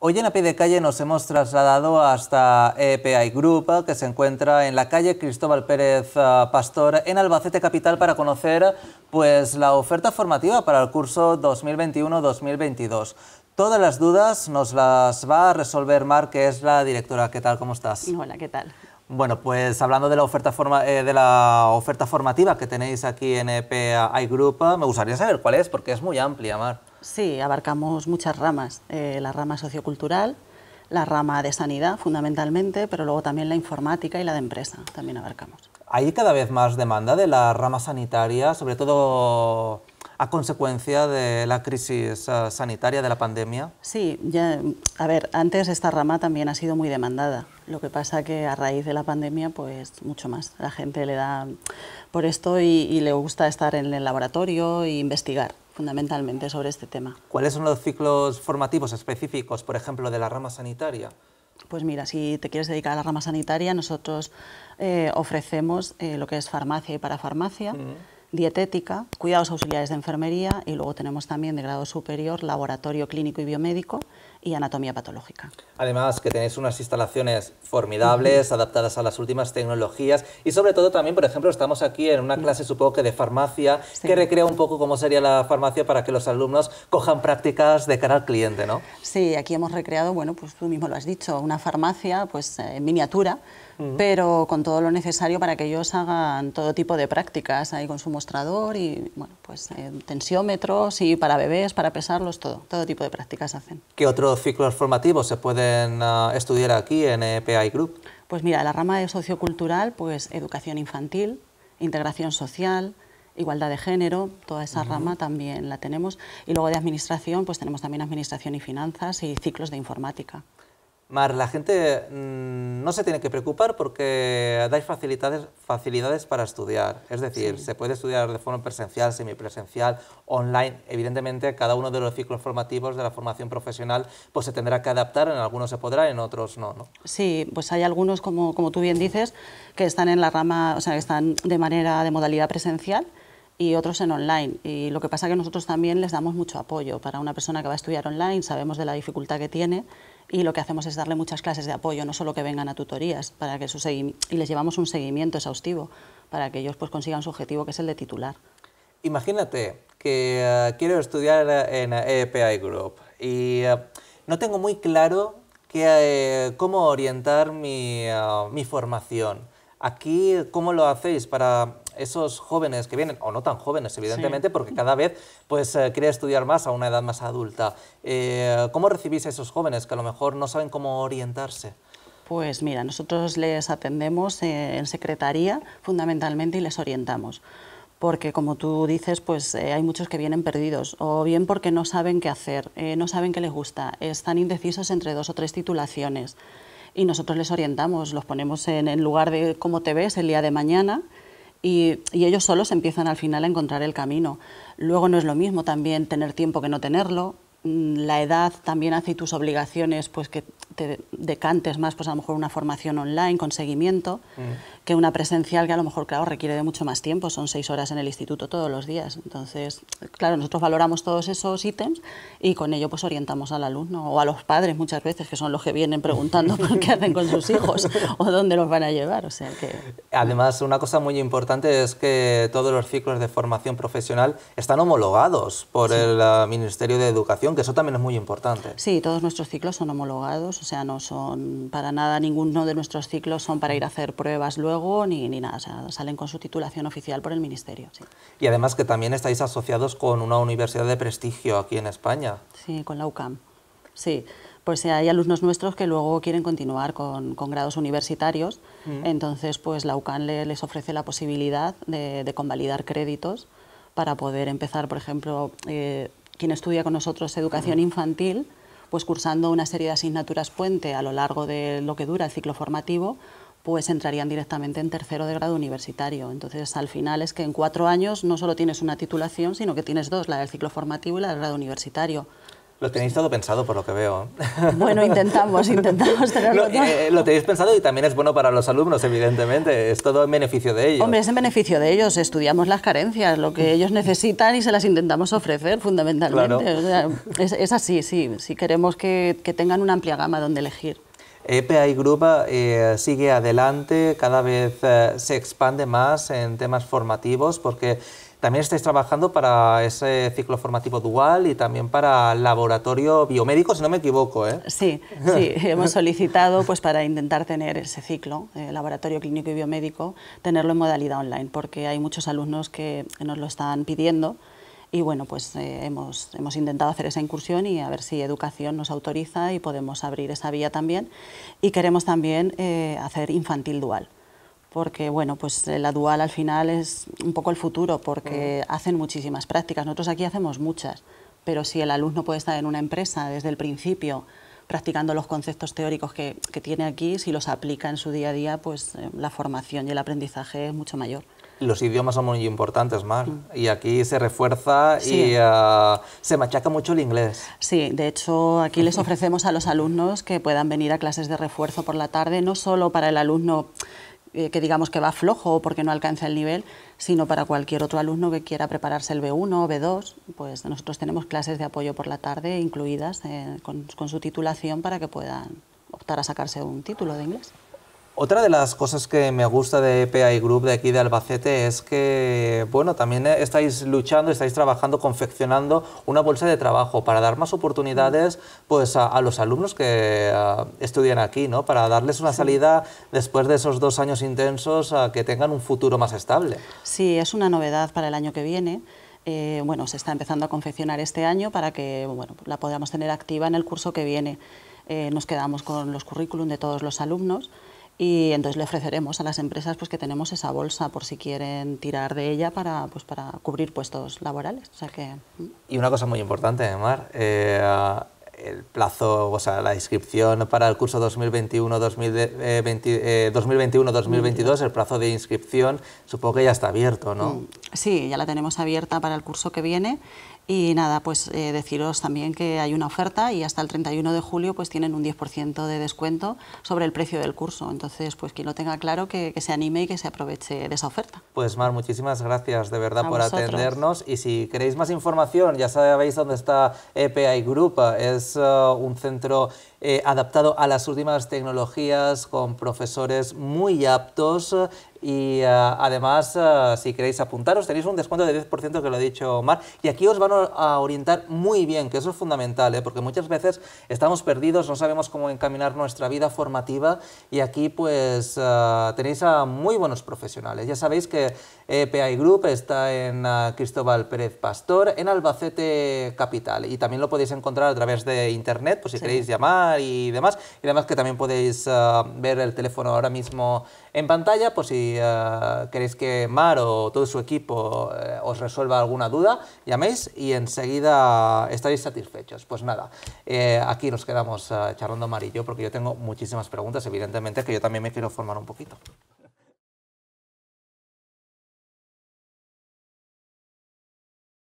Hoy en a de calle nos hemos trasladado hasta EPI Group, que se encuentra en la calle Cristóbal Pérez eh, Pastor, en Albacete Capital, para conocer pues, la oferta formativa para el curso 2021-2022. Todas las dudas nos las va a resolver Mar, que es la directora. ¿Qué tal? ¿Cómo estás? Hola, ¿qué tal? Bueno, pues hablando de la oferta, eh, de la oferta formativa que tenéis aquí en EPA Group, me gustaría saber cuál es, porque es muy amplia, Mar. Sí, abarcamos muchas ramas. Eh, la rama sociocultural, la rama de sanidad, fundamentalmente, pero luego también la informática y la de empresa también abarcamos. Hay cada vez más demanda de la rama sanitaria, sobre todo a consecuencia de la crisis eh, sanitaria de la pandemia? Sí, ya, a ver, antes esta rama también ha sido muy demandada. Lo que pasa que a raíz de la pandemia, pues mucho más. La gente le da por esto y, le gusta estar en el laboratorio e investigar fundamentalmente sobre este tema. ¿Cuáles son los ciclos formativos específicos, por ejemplo, de la rama sanitaria? Pues mira, si te quieres dedicar a la rama sanitaria, nosotros eh, ofrecemos eh, lo que es farmacia y parafarmacia. farmacia dietética, cuidados auxiliares de enfermería y luego tenemos también de grado superior laboratorio clínico y biomédico, anatomía patológica. Además, que tenéis unas instalaciones formidables, adaptadas a las últimas tecnologías y sobre todo también, por ejemplo, estamos aquí en una clase, supongo que de farmacia, que recrea un poco cómo sería la farmacia para que los alumnos cojan prácticas de cara al cliente, ¿no? Sí, aquí hemos recreado, bueno, pues tú mismo lo has dicho, una farmacia pues eh, en miniatura, pero con todo lo necesario para que ellos hagan todo tipo de prácticas, ahí con su mostrador y, bueno, pues eh, tensiómetros y para bebés, para pesarlos, todo, todo tipo de prácticas hacen. ¿Qué otro ciclos formativos se pueden ah, estudiar aquí en EPI eh, Group? Pues mira, la rama de sociocultural, pues educación infantil, integración social, igualdad de género, toda esa rama también la tenemos. Y luego de administración, pues tenemos también administración y finanzas y ciclos de informática. Mar, la gente mm, no se tiene que preocupar porque dais facilidades, facilidades para estudiar. Es decir, se puede estudiar de forma presencial, semipresencial, online. Evidentemente, cada uno de los ciclos formativos de la formación profesional pues, se tendrá que adaptar, en algunos se podrá, en otros no. ¿no? Sí, pues hay algunos, como, como tú bien dices, que están en la rama, o sea, que están de manera, de modalidad presencial y otros en online. Y lo que pasa es que nosotros también les damos mucho apoyo. Para una persona que va a estudiar online, sabemos de la dificultad que tiene y lo que hacemos es darle muchas clases de apoyo, no solo que vengan a tutorías, para que y les llevamos un seguimiento exhaustivo para que ellos pues consigan su objetivo, que es el de titular. Imagínate que eh, quiero estudiar en EPI Group y eh, no tengo muy claro eh, cómo orientar mi, mi formación. Aquí, ¿cómo lo hacéis para esos jóvenes que vienen, o no tan jóvenes, evidentemente, porque cada vez pues, eh, quiere estudiar más a una edad más adulta? Eh, ¿Cómo recibís a esos jóvenes que a lo mejor no saben cómo orientarse? Pues mira, nosotros les atendemos eh, en secretaría fundamentalmente y les orientamos porque como tú dices, pues hay muchos que vienen perdidos, o bien porque no saben qué hacer, no saben qué les gusta, están indecisos entre dos o tres titulaciones y nosotros les orientamos, los ponemos en el lugar de cómo te ves el día de mañana y, ellos solos empiezan al final a encontrar el camino. Luego no es lo mismo también tener tiempo que no tenerlo, mm, la edad también hace tus obligaciones pues que te decantes más pues a lo mejor una formación online con seguimiento, que una presencial que a lo mejor, claro, requiere de mucho más tiempo, son seis horas en el instituto todos los días. Entonces, claro, nosotros valoramos todos esos ítems y con ello pues orientamos al alumno o a los padres muchas veces, que son los que vienen preguntando qué hacen con sus hijos o dónde los van a llevar. O sea, que... Además, una cosa muy importante es que todos los ciclos de formación profesional están homologados por el ah, Ministerio de Educación, que eso también es muy importante. Sí, todos nuestros ciclos son homologados, o sea, no son para nada, ninguno de nuestros ciclos son para ir a hacer pruebas luego ni, nada, salen con su titulación oficial por el Ministerio. Y además que también estáis asociados con una universidad de prestigio aquí en España. Sí, con la UCAM. Sí, pues eh, hay alumnos nuestros que luego quieren continuar con, grados universitarios, mm. entonces pues la UCAM les ofrece la posibilidad de, convalidar créditos para poder empezar, por ejemplo, eh, quien estudia con nosotros educación infantil, pues cursando una serie de asignaturas puente a lo largo de lo que dura el ciclo formativo, pues entrarían directamente en tercero de grado universitario. Entonces, al final es que en cuatro años no solo tienes una titulación, sino que tienes dos, la del ciclo formativo y la del grado universitario. Lo tenéis todo pensado, por lo que veo. Bueno, intentamos, intentamos tenerlo lo, todo. Eh, lo tenéis pensado y también es bueno para los alumnos, evidentemente. Es todo en beneficio de ellos. Hombre, es en beneficio de ellos. Estudiamos las carencias, lo que ellos necesitan y se las intentamos ofrecer, fundamentalmente. es, así, sí. Si queremos que tengan una amplia gama donde elegir. EPA Group eh, sigue adelante, cada vez eh, se expande más en temas formativos porque también estáis trabajando para ese ciclo formativo dual y también para laboratorio biomédico, si no me equivoco. ¿eh? Sí, hemos solicitado pues, para intentar tener ese ciclo, eh, laboratorio clínico y biomédico, tenerlo en modalidad online, porque hay muchos alumnos que nos lo están pidiendo y bueno, pues eh, hemos, intentado hacer esa incursión y a ver si educación nos autoriza y podemos abrir esa vía también. Y queremos también eh, hacer infantil dual, porque bueno, pues eh, la dual al final es un poco el futuro, porque mm. hacen muchísimas prácticas. Nosotros aquí hacemos muchas, pero si el alumno puede estar en una empresa desde el principio, practicando los conceptos teóricos que, tiene aquí, si los aplica en su día a día, pues la formación y el aprendizaje es mucho mayor los idiomas son muy importantes, Mar, mm. y aquí se refuerza y eh, se machaca mucho el inglés. Sí, de hecho, aquí les ofrecemos a los alumnos que puedan venir a clases de refuerzo por la tarde, no solo para el alumno eh, que digamos que va flojo o porque no alcanza el nivel, sino para cualquier otro alumno que quiera prepararse el B1 o B2, pues nosotros tenemos clases de apoyo por la tarde incluidas eh, con su titulación para que puedan optar a sacarse un título de inglés. Otra de las cosas que me gusta de EPI Group de aquí de Albacete es que, bueno, también estáis luchando, estáis trabajando, confeccionando una bolsa de trabajo para dar más oportunidades pues, a, los alumnos que estudian aquí, ¿no? Para darles una salida después de esos dos años intensos a que tengan un futuro más estable. Sí, es una novedad para el año que viene. Eh, bueno, se está empezando a confeccionar este año para que bueno, la podamos tener activa en el curso que viene. Eh, nos quedamos con los currículum de todos los alumnos y entonces le ofreceremos a las empresas pues que tenemos esa bolsa por si quieren tirar de ella para pues para cubrir puestos laborales o sea que mm. y una cosa muy importante Mar eh, el plazo o sea la inscripción para el curso 2021 2021 2022 el plazo de inscripción supongo que ya está abierto no mm. sí ya la tenemos abierta para el curso que viene y nada, pues eh, deciros también que hay una oferta y hasta el 31 de julio pues tienen un 10% de descuento sobre el precio del curso. Entonces, pues quien lo tenga claro, que, se anime y que se aproveche de esa oferta. Pues Mar, muchísimas gracias de verdad por atendernos. Y si queréis más información, ya sabéis dónde está EPI Group. Es uh, un centro eh, adaptado a las últimas tecnologías, con profesores muy aptos y ah, además, ah, si queréis apuntaros, tenéis un descuento de 10% que lo ha dicho Omar, Y aquí os van a orientar muy bien, que eso es fundamental, ¿eh? porque muchas veces estamos perdidos, no sabemos cómo encaminar nuestra vida formativa. Y aquí, pues, ah, tenéis a muy buenos profesionales. Ya sabéis que EPI Group está en Cristóbal Pérez Pastor, en Albacete Capital. Y también lo podéis encontrar a través de internet, pues si queréis llamar y demás. Y además que también podéis ver el teléfono ahora mismo en pantalla, pues si queréis que Mar o todo su equipo eh, os resuelva alguna duda, llaméis y enseguida estaréis satisfechos. Pues nada, eh, aquí nos quedamos eh, charlando Mar y yo porque yo tengo muchísimas preguntas, evidentemente que yo también me quiero formar un poquito.